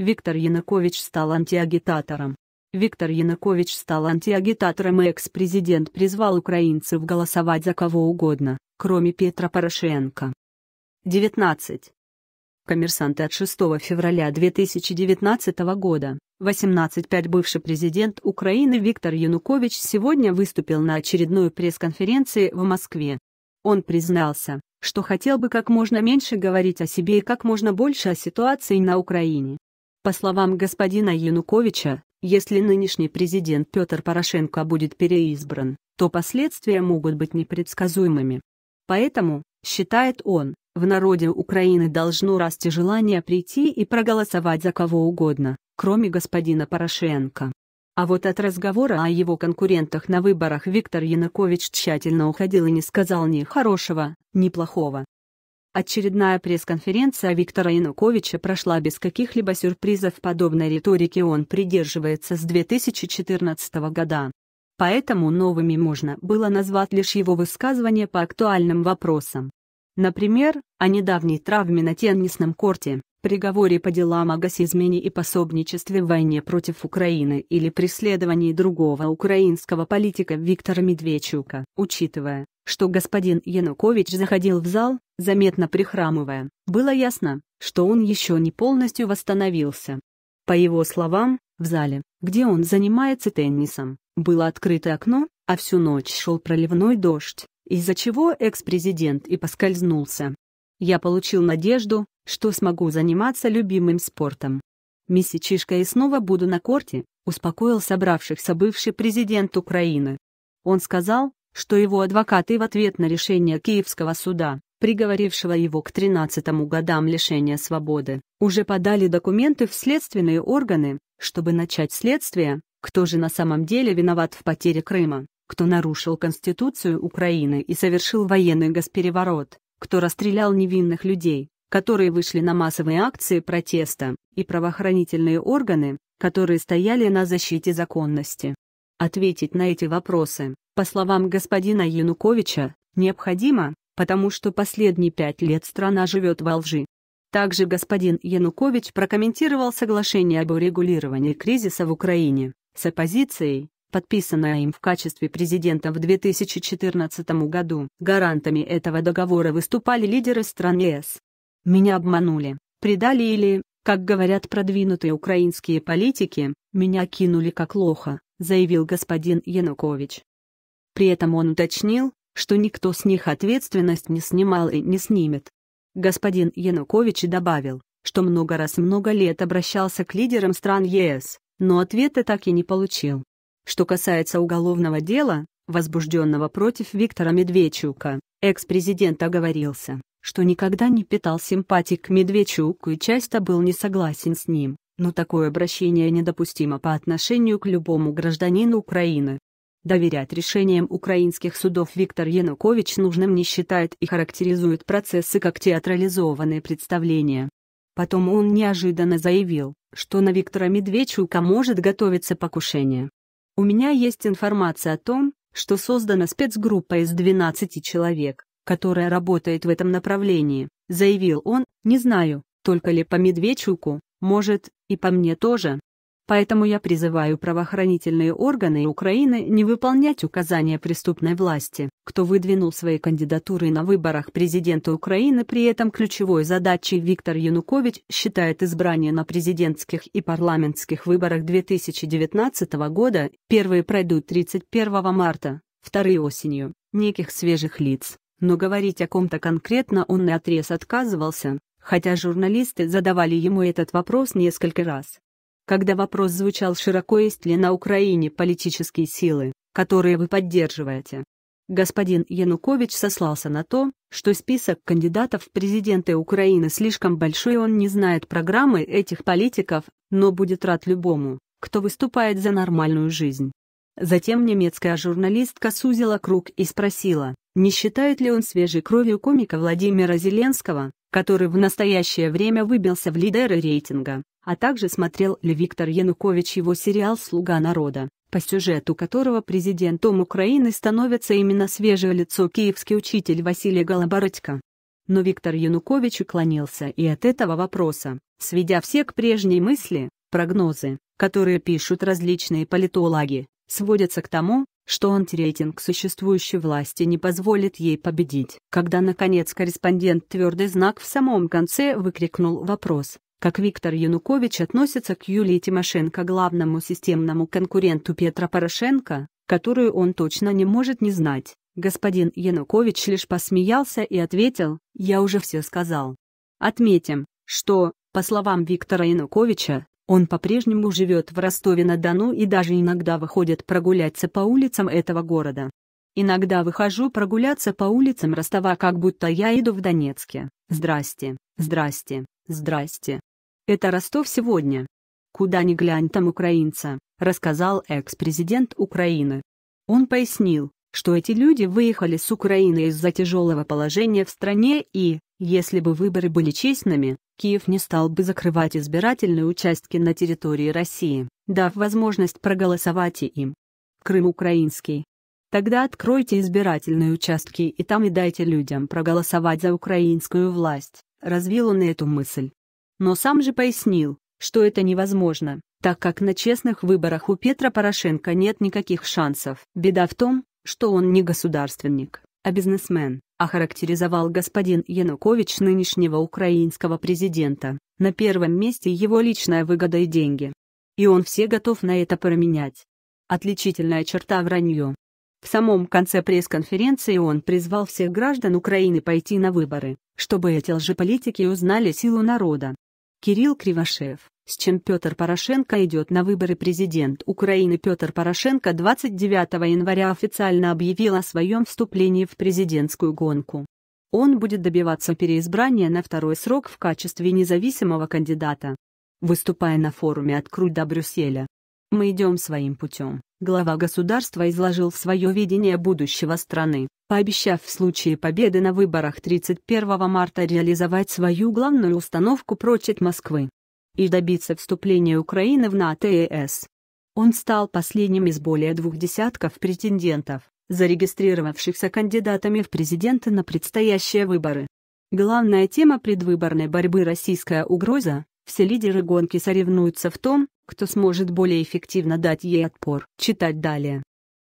Виктор Янукович стал антиагитатором. Виктор Янукович стал антиагитатором и экс-президент призвал украинцев голосовать за кого угодно, кроме Петра Порошенко. 19. Коммерсанты от 6 февраля 2019 года, 18.5 бывший президент Украины Виктор Янукович сегодня выступил на очередной пресс-конференции в Москве. Он признался, что хотел бы как можно меньше говорить о себе и как можно больше о ситуации на Украине. По словам господина Януковича, если нынешний президент Петр Порошенко будет переизбран, то последствия могут быть непредсказуемыми. Поэтому, считает он, в народе Украины должно расти желание прийти и проголосовать за кого угодно, кроме господина Порошенко. А вот от разговора о его конкурентах на выборах Виктор Янукович тщательно уходил и не сказал ни хорошего, ни плохого. Очередная пресс-конференция Виктора Януковича прошла без каких-либо сюрпризов подобной риторики он придерживается с 2014 года. Поэтому новыми можно было назвать лишь его высказывания по актуальным вопросам. Например, о недавней травме на теннисном корте приговоре по делам о госизмене и пособничестве в войне против Украины или преследовании другого украинского политика Виктора Медведчука. Учитывая, что господин Янукович заходил в зал, заметно прихрамывая, было ясно, что он еще не полностью восстановился. По его словам, в зале, где он занимается теннисом, было открыто окно, а всю ночь шел проливной дождь, из-за чего экс-президент и поскользнулся. Я получил надежду, что смогу заниматься любимым спортом. Месячишка и снова буду на корте, успокоил собравшихся бывший президент Украины. Он сказал, что его адвокаты в ответ на решение Киевского суда, приговорившего его к 13 годам лишения свободы, уже подали документы в следственные органы, чтобы начать следствие, кто же на самом деле виноват в потере Крыма, кто нарушил Конституцию Украины и совершил военный госпереворот, кто расстрелял невинных людей, которые вышли на массовые акции протеста, и правоохранительные органы, которые стояли на защите законности. Ответить на эти вопросы, по словам господина Януковича, необходимо, потому что последние пять лет страна живет во лжи. Также господин Янукович прокомментировал соглашение об урегулировании кризиса в Украине с оппозицией, подписанное им в качестве президента в 2014 году. Гарантами этого договора выступали лидеры стран ЕС. Меня обманули, предали или, как говорят продвинутые украинские политики, меня кинули как лоха, заявил господин Янукович. При этом он уточнил, что никто с них ответственность не снимал и не снимет. Господин Янукович добавил, что много раз много лет обращался к лидерам стран ЕС, но ответа так и не получил. Что касается уголовного дела, возбужденного против Виктора Медведчука, экс-президент оговорился что никогда не питал симпатий к Медведчуку и часто был не согласен с ним, но такое обращение недопустимо по отношению к любому гражданину Украины. Доверять решениям украинских судов Виктор Янукович нужным не считает и характеризует процессы как театрализованные представления. Потом он неожиданно заявил, что на Виктора Медведчука может готовиться покушение. У меня есть информация о том, что создана спецгруппа из 12 человек, которая работает в этом направлении, заявил он, не знаю, только ли по Медведчуку, может, и по мне тоже. Поэтому я призываю правоохранительные органы Украины не выполнять указания преступной власти, кто выдвинул свои кандидатуры на выборах президента Украины. При этом ключевой задачей Виктор Янукович считает избрание на президентских и парламентских выборах 2019 года, первые пройдут 31 марта, вторые осенью, неких свежих лиц, но говорить о ком-то конкретно он наотрез отказывался, хотя журналисты задавали ему этот вопрос несколько раз. Когда вопрос звучал широко, есть ли на Украине политические силы, которые вы поддерживаете, господин Янукович сослался на то, что список кандидатов в президенты Украины слишком большой и он не знает программы этих политиков, но будет рад любому, кто выступает за нормальную жизнь. Затем немецкая журналистка сузила круг и спросила, не считает ли он свежей кровью комика Владимира Зеленского, который в настоящее время выбился в лидеры рейтинга, а также смотрел ли Виктор Янукович его сериал «Слуга народа», по сюжету которого президентом Украины становится именно свежее лицо киевский учитель Василий Голобородько. Но Виктор Янукович уклонился и от этого вопроса, сведя все к прежней мысли, прогнозы, которые пишут различные политологи, сводятся к тому, что антирейтинг существующей власти не позволит ей победить. Когда, наконец, корреспондент твердый знак в самом конце выкрикнул вопрос, как Виктор Янукович относится к Юлии Тимошенко главному системному конкуренту Петра Порошенко, которую он точно не может не знать. Господин Янукович лишь посмеялся и ответил, «Я уже все сказал». Отметим, что, по словам Виктора Януковича, он по-прежнему живет в Ростове-на-Дону и даже иногда выходит прогуляться по улицам этого города. Иногда выхожу прогуляться по улицам Ростова, как будто я иду в Донецке. Здрасте, здрасте, здрасте. Это Ростов сегодня. Куда ни глянь там украинца, рассказал экс-президент Украины. Он пояснил, что эти люди выехали с Украины из-за тяжелого положения в стране и, если бы выборы были честными, Киев не стал бы закрывать избирательные участки на территории России, дав возможность проголосовать и им. Крым украинский. Тогда откройте избирательные участки и там и дайте людям проголосовать за украинскую власть, развил он эту мысль. Но сам же пояснил, что это невозможно, так как на честных выборах у Петра Порошенко нет никаких шансов. Беда в том, что он не государственник а бизнесмен, охарактеризовал господин Янукович нынешнего украинского президента. На первом месте его личная выгода и деньги. И он все готов на это променять. Отличительная черта вранье. В самом конце пресс-конференции он призвал всех граждан Украины пойти на выборы, чтобы эти лжеполитики узнали силу народа. Кирилл Кривошеев с чем Петр Порошенко идет на выборы президент Украины. Петр Порошенко 29 января официально объявил о своем вступлении в президентскую гонку. Он будет добиваться переизбрания на второй срок в качестве независимого кандидата. Выступая на форуме «Откруть до Брюсселя». «Мы идем своим путем», глава государства изложил свое видение будущего страны, пообещав в случае победы на выборах 31 марта реализовать свою главную установку прочь от Москвы и добиться вступления Украины в НАТО и ЕС. Он стал последним из более двух десятков претендентов, зарегистрировавшихся кандидатами в президенты на предстоящие выборы. Главная тема предвыборной борьбы «Российская угроза» все лидеры гонки соревнуются в том, кто сможет более эффективно дать ей отпор. Читать далее.